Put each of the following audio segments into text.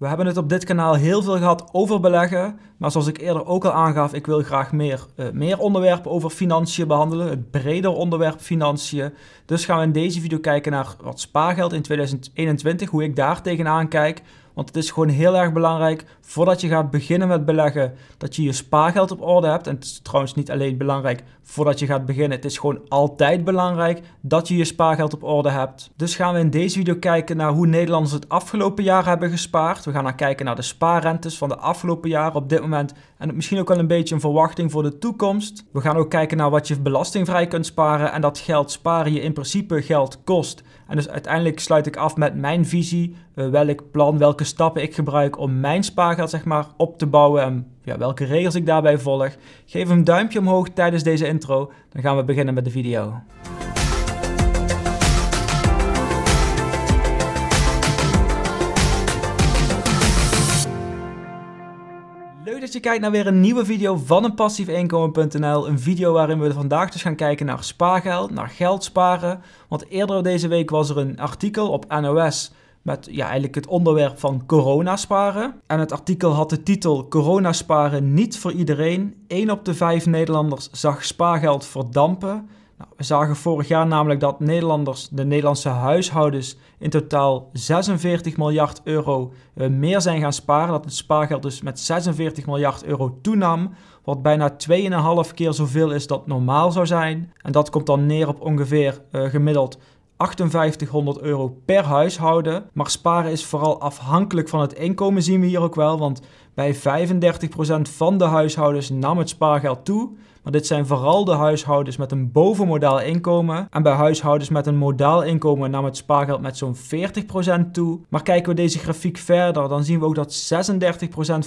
We hebben het op dit kanaal heel veel gehad over beleggen, maar zoals ik eerder ook al aangaf, ik wil graag meer, eh, meer onderwerpen over financiën behandelen, het breder onderwerp financiën. Dus gaan we in deze video kijken naar wat spaargeld in 2021, hoe ik daar tegenaan kijk, want het is gewoon heel erg belangrijk voordat je gaat beginnen met beleggen dat je je spaargeld op orde hebt. En het is trouwens niet alleen belangrijk voordat je gaat beginnen, het is gewoon altijd belangrijk dat je je spaargeld op orde hebt. Dus gaan we in deze video kijken naar hoe Nederlanders het afgelopen jaar hebben gespaard. We gaan naar kijken naar de spaarrentes van de afgelopen jaren op dit moment en misschien ook wel een beetje een verwachting voor de toekomst. We gaan ook kijken naar wat je belastingvrij kunt sparen en dat geld sparen je in principe geld kost. En dus uiteindelijk sluit ik af met mijn visie, eh, welk plan, welke stappen ik gebruik om mijn spaargeld zeg maar, op te bouwen en ja, welke regels ik daarbij volg. Geef een duimpje omhoog tijdens deze intro, dan gaan we beginnen met de video. Leuk dat je kijkt naar weer een nieuwe video van een passiefinkomen.nl. Een video waarin we vandaag dus gaan kijken naar spaargeld, naar geld sparen. Want eerder deze week was er een artikel op NOS met ja, eigenlijk het onderwerp van corona sparen. En het artikel had de titel Corona sparen niet voor iedereen. 1 op de 5 Nederlanders zag spaargeld verdampen. Nou, we zagen vorig jaar namelijk dat Nederlanders, de Nederlandse huishoudens, in totaal 46 miljard euro eh, meer zijn gaan sparen. Dat het spaargeld dus met 46 miljard euro toenam, wat bijna 2,5 keer zoveel is dat normaal zou zijn. En dat komt dan neer op ongeveer eh, gemiddeld 5800 euro per huishouden. Maar sparen is vooral afhankelijk van het inkomen, zien we hier ook wel. Want bij 35% van de huishoudens nam het spaargeld toe. Maar dit zijn vooral de huishoudens met een bovenmodaal inkomen. En bij huishoudens met een modaal inkomen nam het spaargeld met zo'n 40% toe. Maar kijken we deze grafiek verder, dan zien we ook dat 36%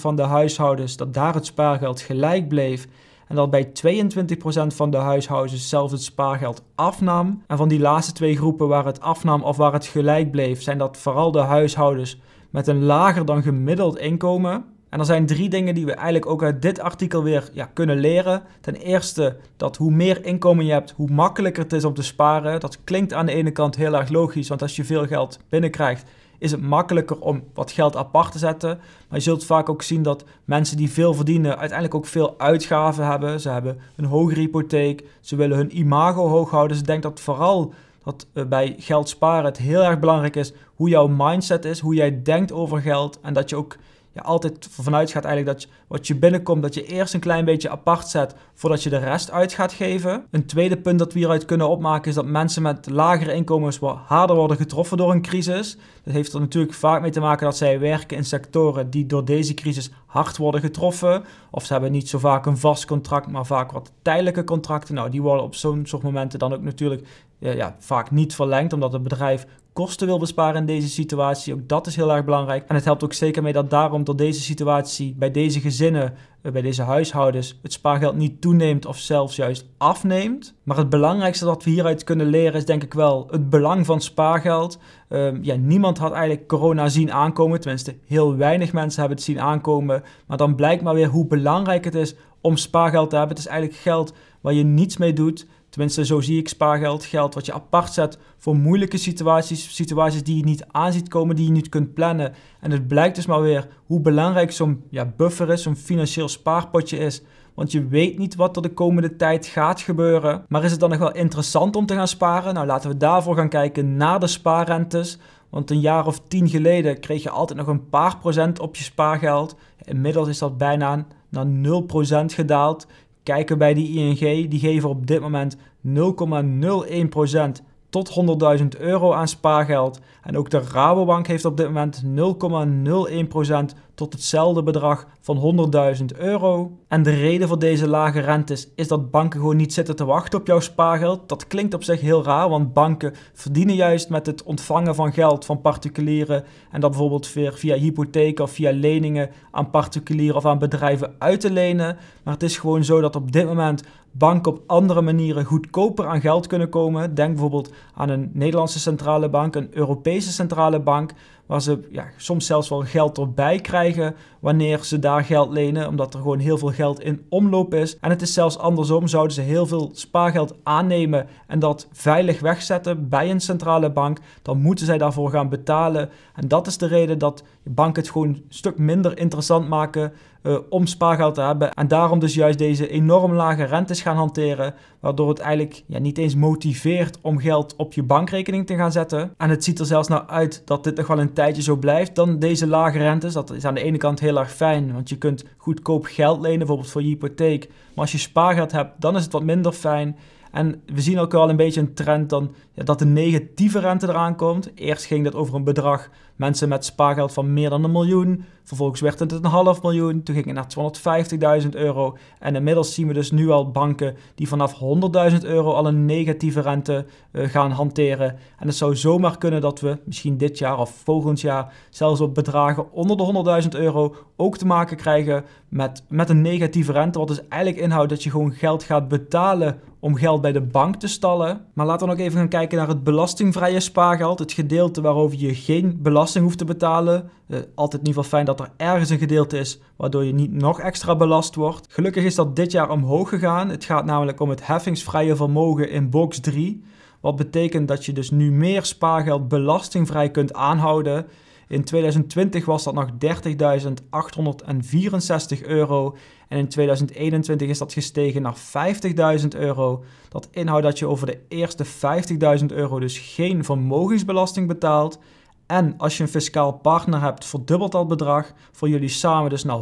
van de huishoudens dat daar het spaargeld gelijk bleef. En dat bij 22% van de huishoudens zelf het spaargeld afnam. En van die laatste twee groepen waar het afnam of waar het gelijk bleef, zijn dat vooral de huishoudens met een lager dan gemiddeld inkomen. En er zijn drie dingen die we eigenlijk ook uit dit artikel weer ja, kunnen leren. Ten eerste dat hoe meer inkomen je hebt, hoe makkelijker het is om te sparen. Dat klinkt aan de ene kant heel erg logisch, want als je veel geld binnenkrijgt, is het makkelijker om wat geld apart te zetten. Maar je zult vaak ook zien dat mensen die veel verdienen uiteindelijk ook veel uitgaven hebben. Ze hebben een hogere hypotheek, ze willen hun imago hoog houden. Ze dus denk dat vooral dat eh, bij geld sparen het heel erg belangrijk is hoe jouw mindset is, hoe jij denkt over geld en dat je ook je altijd vanuit gaat eigenlijk dat wat je binnenkomt, dat je eerst een klein beetje apart zet voordat je de rest uit gaat geven. Een tweede punt dat we hieruit kunnen opmaken is dat mensen met lagere inkomens wat harder worden getroffen door een crisis. Dat heeft er natuurlijk vaak mee te maken dat zij werken in sectoren die door deze crisis hard worden getroffen. Of ze hebben niet zo vaak een vast contract, maar vaak wat tijdelijke contracten. Nou, die worden op zo'n soort momenten dan ook natuurlijk ja, vaak niet verlengd, omdat het bedrijf kosten wil besparen in deze situatie. Ook dat is heel erg belangrijk. En het helpt ook zeker mee dat daarom door deze situatie bij deze gezinnen, eh, bij deze huishoudens, het spaargeld niet toeneemt of zelfs juist afneemt. Maar het belangrijkste dat we hieruit kunnen leren is denk ik wel het belang van spaargeld. Ehm, ja, niemand had eigenlijk corona zien aankomen, tenminste heel weinig mensen hebben het zien aankomen. Maar dan blijkt maar weer hoe belangrijk het is om spaargeld te hebben. Het is eigenlijk geld waar je niets mee doet. Tenminste, zo zie ik spaargeld. Geld wat je apart zet voor moeilijke situaties. Situaties die je niet aanziet komen, die je niet kunt plannen. En het blijkt dus maar weer hoe belangrijk zo'n ja, buffer is, zo'n financieel spaarpotje is. Want je weet niet wat er de komende tijd gaat gebeuren. Maar is het dan nog wel interessant om te gaan sparen? Nou, laten we daarvoor gaan kijken naar de spaarrentes. Want een jaar of tien geleden kreeg je altijd nog een paar procent op je spaargeld. Inmiddels is dat bijna naar 0% gedaald. Kijken bij die ING, die geven op dit moment 0,01% tot 100.000 euro aan spaargeld en ook de Rabobank heeft op dit moment 0,01% tot hetzelfde bedrag van 100.000 euro. En de reden voor deze lage rentes is dat banken gewoon niet zitten te wachten op jouw spaargeld. Dat klinkt op zich heel raar, want banken verdienen juist met het ontvangen van geld van particulieren en dat bijvoorbeeld via hypotheken of via leningen aan particulieren of aan bedrijven uit te lenen. Maar het is gewoon zo dat op dit moment banken op andere manieren goedkoper aan geld kunnen komen. Denk bijvoorbeeld aan een Nederlandse centrale bank, een Europese deze centrale bank Waar ze ja, soms zelfs wel geld erbij krijgen wanneer ze daar geld lenen, omdat er gewoon heel veel geld in omloop is. En het is zelfs andersom, zouden ze heel veel spaargeld aannemen en dat veilig wegzetten bij een centrale bank, dan moeten zij daarvoor gaan betalen. En dat is de reden dat banken het gewoon een stuk minder interessant maken eh, om spaargeld te hebben. En daarom dus juist deze enorm lage rentes gaan hanteren, waardoor het eigenlijk ja, niet eens motiveert om geld op je bankrekening te gaan zetten. En het ziet er zelfs naar uit dat dit toch wel een tijd tijdje zo blijft, dan deze lage rentes. Dat is aan de ene kant heel erg fijn, want je kunt goedkoop geld lenen, bijvoorbeeld voor je hypotheek. Maar als je spaargeld hebt, dan is het wat minder fijn. En we zien ook wel een beetje een trend dan, dat de negatieve rente eraan komt. Eerst ging dat over een bedrag, mensen met spaargeld van meer dan een miljoen. Vervolgens werd het een half miljoen, toen ging het naar 250.000 euro. En inmiddels zien we dus nu al banken die vanaf 100.000 euro al een negatieve rente eh, gaan hanteren. En het zou zomaar kunnen dat we misschien dit jaar of volgend jaar zelfs op bedragen onder de 100.000 euro ook te maken krijgen met, met een negatieve rente. Wat dus eigenlijk inhoudt dat je gewoon geld gaat betalen om geld bij de bank te stallen. Maar laten we nog even gaan kijken naar het belastingvrije spaargeld. Het gedeelte waarover je geen belasting hoeft te betalen. Eh, altijd in ieder geval fijn dat er ergens een gedeelte is waardoor je niet nog extra belast wordt. Gelukkig is dat dit jaar omhoog gegaan. Het gaat namelijk om het heffingsvrije vermogen in box 3. Wat betekent dat je dus nu meer spaargeld belastingvrij kunt aanhouden. In 2020 was dat nog 30.864 euro en in 2021 is dat gestegen naar 50.000 euro. Dat inhoudt dat je over de eerste 50.000 euro dus geen vermogensbelasting betaalt. En als je een fiscaal partner hebt, verdubbelt dat bedrag voor jullie samen dus naar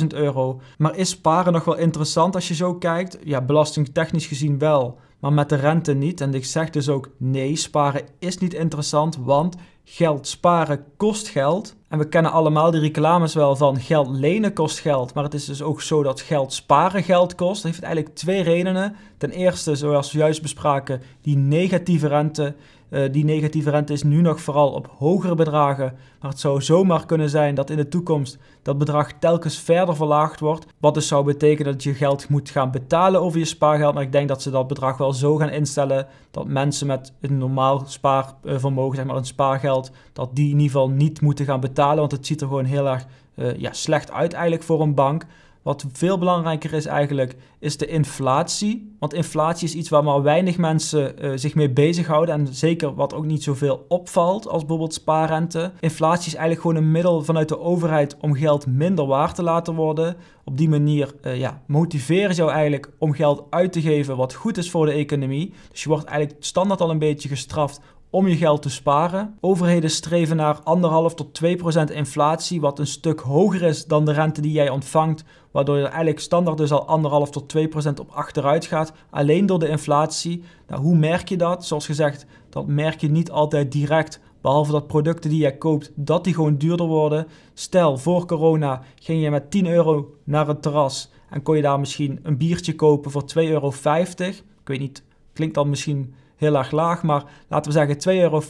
100.000 euro. Maar is sparen nog wel interessant als je zo kijkt? Ja, belastingtechnisch gezien wel, maar met de rente niet. En ik zeg dus ook nee, sparen is niet interessant, want geld sparen kost geld. En we kennen allemaal de reclames wel van geld lenen kost geld. Maar het is dus ook zo dat geld sparen geld kost. Dat heeft eigenlijk twee redenen. Ten eerste, zoals we juist bespraken, die negatieve rente eh, die negatieve rente is nu nog vooral op hogere bedragen, maar het zou zomaar kunnen zijn dat in de toekomst dat bedrag telkens verder verlaagd wordt. Wat dus zou betekenen dat je geld moet gaan betalen over je spaargeld. Maar ik denk dat ze dat bedrag wel zo gaan instellen dat mensen met een normaal spaarvermogen, zeg maar een spaargeld, dat die in ieder geval niet moeten gaan betalen. Want het ziet er gewoon heel erg eh, ja, slecht uit eigenlijk voor een bank. Wat veel belangrijker is eigenlijk, is de inflatie. Want inflatie is iets waar maar weinig mensen eh, zich mee bezighouden. En zeker wat ook niet zoveel opvalt als bijvoorbeeld spaarrente. Inflatie is eigenlijk gewoon een middel vanuit de overheid om geld minder waard te laten worden. Op die manier uh, ja, motiveren ze jou eigenlijk om geld uit te geven wat goed is voor de economie. Dus je wordt eigenlijk standaard al een beetje gestraft om je geld te sparen. Overheden streven naar 1,5 tot 2 inflatie, wat een stuk hoger is dan de rente die jij ontvangt, waardoor je eigenlijk standaard dus al 1,5 tot 2 op achteruit gaat, alleen door de inflatie. Nou, hoe merk je dat? Zoals gezegd, dat merk je niet altijd direct. Behalve dat producten die jij koopt, dat die gewoon duurder worden. Stel, voor corona ging je met 10 euro naar het terras en kon je daar misschien een biertje kopen voor 2,50 euro. Ik weet niet, klinkt dan misschien heel erg laag. Maar laten we zeggen 2,50 euro,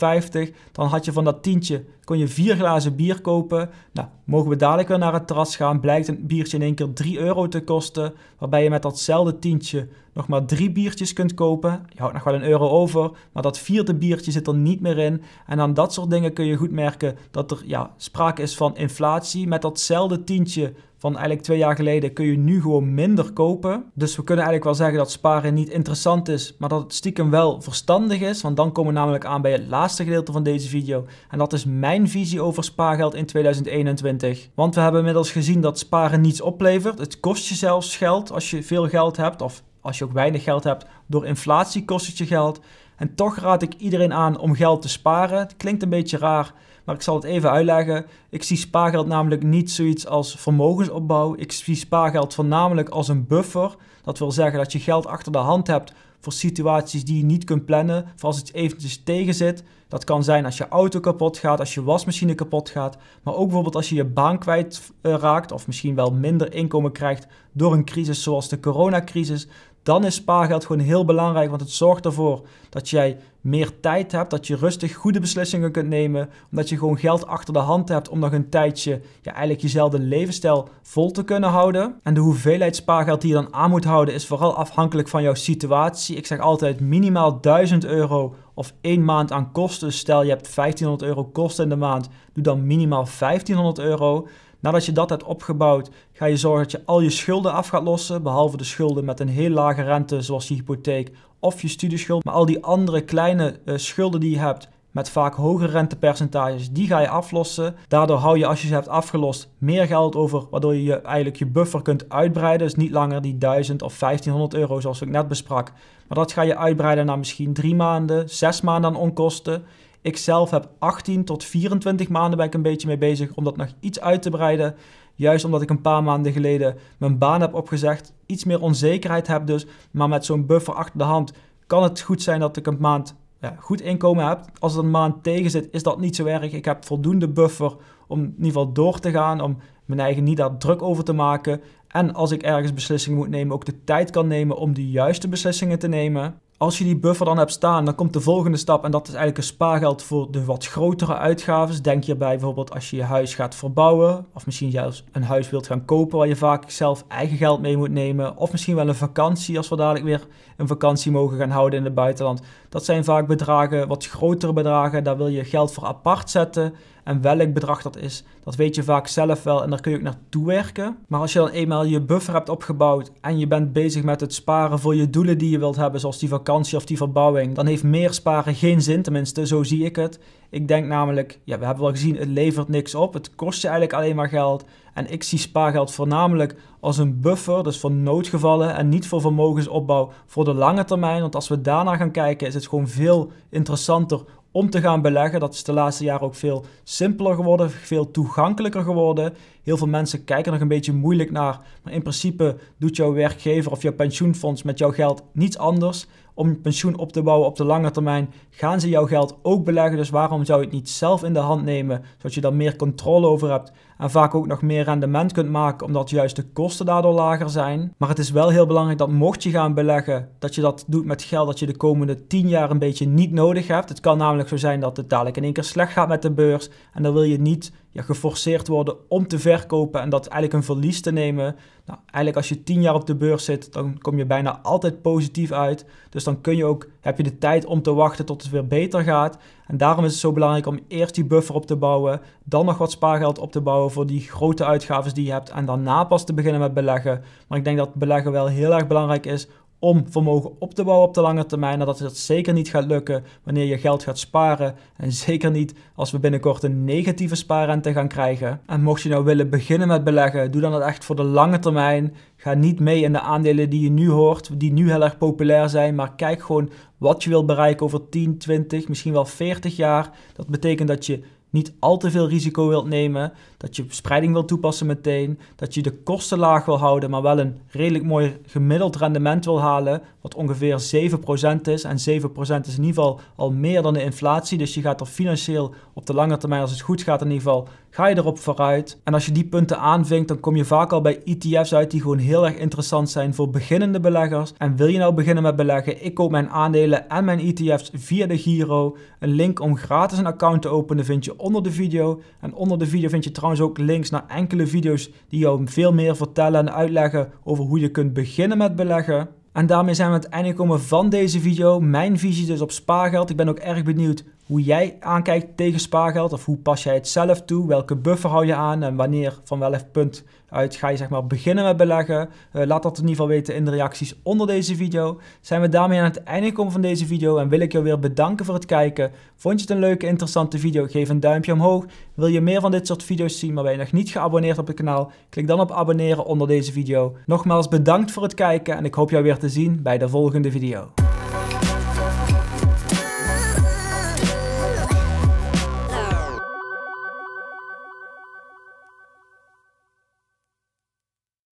dan had je van dat tientje, kon je vier glazen bier kopen. Nou, mogen we dadelijk weer naar het terras gaan, blijkt een biertje in één keer 3 euro te kosten. Waarbij je met datzelfde tientje nog maar drie biertjes kunt kopen. Je houdt nog wel een euro over, maar dat vierde biertje zit er niet meer in. En aan dat soort dingen kun je goed merken dat er ja, sprake is van inflatie. Met datzelfde tientje van eigenlijk twee jaar geleden kun je nu gewoon minder kopen. Dus we kunnen eigenlijk wel zeggen dat sparen niet interessant is, maar dat het stiekem wel verstandig is. Want dan komen we namelijk aan bij het laatste gedeelte van deze video. En dat is mijn visie over spaargeld in 2021. Want we hebben inmiddels gezien dat sparen niets oplevert. Het kost je zelfs geld als je veel geld hebt of als je ook weinig geld hebt. Door inflatie kost het je geld. En toch raad ik iedereen aan om geld te sparen. Het klinkt een beetje raar, maar ik zal het even uitleggen. Ik zie spaargeld namelijk niet zoiets als vermogensopbouw. Ik zie spaargeld voornamelijk als een buffer. Dat wil zeggen dat je geld achter de hand hebt voor situaties die je niet kunt plannen. Voor als het eventjes tegen zit. Dat kan zijn als je auto kapot gaat, als je wasmachine kapot gaat. Maar ook bijvoorbeeld als je je baan kwijt eh, raakt of misschien wel minder inkomen krijgt door een crisis zoals de coronacrisis. Dan is spaargeld gewoon heel belangrijk, want het zorgt ervoor dat jij meer tijd hebt, dat je rustig goede beslissingen kunt nemen, omdat je gewoon geld achter de hand hebt om nog een tijdje ja, eigenlijk jezelfde levensstijl vol te kunnen houden. En de hoeveelheid spaargeld die je dan aan moet houden is vooral afhankelijk van jouw situatie. Ik zeg altijd minimaal 1000 euro of één maand aan kosten. Stel je hebt 1500 euro kosten in de maand, doe dan minimaal 1500 euro. Nadat je dat hebt opgebouwd, ga je zorgen dat je al je schulden af gaat lossen, behalve de schulden met een heel lage rente, zoals je hypotheek of je studieschuld. Maar al die andere kleine eh, schulden die je hebt met vaak hogere rentepercentages, die ga je aflossen. Daardoor hou je als je ze hebt afgelost meer geld over, waardoor je, je eigenlijk je buffer kunt uitbreiden. Dus niet langer die 1000 of 1500 euro zoals ik net besprak. Maar dat ga je uitbreiden naar misschien drie maanden, zes maanden aan onkosten. Ik zelf heb 18 tot 24 maanden ben ik een beetje mee bezig om dat nog iets uit te breiden juist omdat ik een paar maanden geleden mijn baan heb opgezegd, iets meer onzekerheid heb dus, maar met zo'n buffer achter de hand kan het goed zijn dat ik een maand ja, goed inkomen heb. Als het een maand tegen zit, is dat niet zo erg. Ik heb voldoende buffer om in ieder geval door te gaan, om mijn eigen niet daar druk over te maken. En als ik ergens beslissingen moet nemen, ook de tijd kan nemen om de juiste beslissingen te nemen als je die buffer dan hebt staan, dan komt de volgende stap en dat is eigenlijk een spaargeld voor de wat grotere uitgaven. Denk hierbij bijvoorbeeld als je je huis gaat verbouwen, of misschien zelfs een huis wilt gaan kopen waar je vaak zelf eigen geld mee moet nemen, of misschien wel een vakantie als we dadelijk weer een vakantie mogen gaan houden in het buitenland. Dat zijn vaak bedragen, wat grotere bedragen, daar wil je geld voor apart zetten. En welk bedrag dat is, dat weet je vaak zelf wel en daar kun je ook naartoe werken. Maar als je dan eenmaal je buffer hebt opgebouwd en je bent bezig met het sparen voor je doelen die je wilt hebben, zoals die vakantie of die verbouwing, dan heeft meer sparen geen zin, tenminste zo zie ik het. Ik denk namelijk, ja, we hebben wel gezien, het levert niks op. Het kost je eigenlijk alleen maar geld. En ik zie spaargeld voornamelijk als een buffer, dus voor noodgevallen en niet voor vermogensopbouw voor de lange termijn. Want als we daarna gaan kijken, is het gewoon veel interessanter om te gaan beleggen. Dat is de laatste jaren ook veel simpeler geworden, veel toegankelijker geworden. Heel veel mensen kijken er nog een beetje moeilijk naar. Maar in principe doet jouw werkgever of jouw pensioenfonds met jouw geld niets anders om je pensioen op te bouwen op de lange termijn, gaan ze jouw geld ook beleggen. Dus waarom zou je het niet zelf in de hand nemen, zodat je daar meer controle over hebt en vaak ook nog meer rendement kunt maken, omdat juist de kosten daardoor lager zijn. Maar het is wel heel belangrijk dat mocht je gaan beleggen, dat je dat doet met geld dat je de komende 10 jaar een beetje niet nodig hebt. Het kan namelijk zo zijn dat het dadelijk in één keer slecht gaat met de beurs en dan wil je niet geforceerd worden om te verkopen en dat eigenlijk een verlies te nemen. Nou, eigenlijk als je tien jaar op de beurs zit, dan kom je bijna altijd positief uit. Dus dan kun je ook, heb je de tijd om te wachten tot het weer beter gaat. En daarom is het zo belangrijk om eerst die buffer op te bouwen, dan nog wat spaargeld op te bouwen voor die grote uitgaven die je hebt en daarna pas te beginnen met beleggen. Maar ik denk dat beleggen wel heel erg belangrijk is om vermogen op te bouwen op de lange termijn. En dat het zeker niet gaat lukken wanneer je geld gaat sparen. En zeker niet als we binnenkort een negatieve spaarrente gaan krijgen. En mocht je nou willen beginnen met beleggen, doe dan dat echt voor de lange termijn. Ga niet mee in de aandelen die je nu hoort, die nu heel erg populair zijn. Maar kijk gewoon wat je wilt bereiken over 10, 20, misschien wel 40 jaar. Dat betekent dat je niet al te veel risico wilt nemen, dat je spreiding wilt toepassen meteen, dat je de kosten laag wil houden, maar wel een redelijk mooi gemiddeld rendement wil halen, wat ongeveer 7% is. En 7% is in ieder geval al meer dan de inflatie, dus je gaat er financieel op de lange termijn, als het goed gaat in ieder geval, ga je erop vooruit. En als je die punten aanvinkt, dan kom je vaak al bij ETF's uit die gewoon heel erg interessant zijn voor beginnende beleggers. En wil je nou beginnen met beleggen? Ik koop mijn aandelen en mijn ETF's via de Giro. Een link om gratis een account te openen vind je onder de video. En onder de video vind je trouwens ook links naar enkele video's die jou veel meer vertellen en uitleggen over hoe je kunt beginnen met beleggen. En daarmee zijn we aan het einde gekomen van deze video. Mijn visie dus op spaargeld. Ik ben ook erg benieuwd hoe jij aankijkt tegen spaargeld of hoe pas jij het zelf toe? Welke buffer hou je aan en wanneer, van welk punt uit ga je zeg maar beginnen met beleggen? Eh, laat dat in ieder geval weten in de reacties onder deze video. Zijn we daarmee aan het einde gekomen van deze video en wil ik jou weer bedanken voor het kijken. Vond je het een leuke, interessante video? Geef een duimpje omhoog. Wil je meer van dit soort video's zien, maar ben je nog niet geabonneerd op het kanaal? Klik dan op abonneren onder deze video. Nogmaals bedankt voor het kijken en ik hoop jou weer te zien bij de volgende video.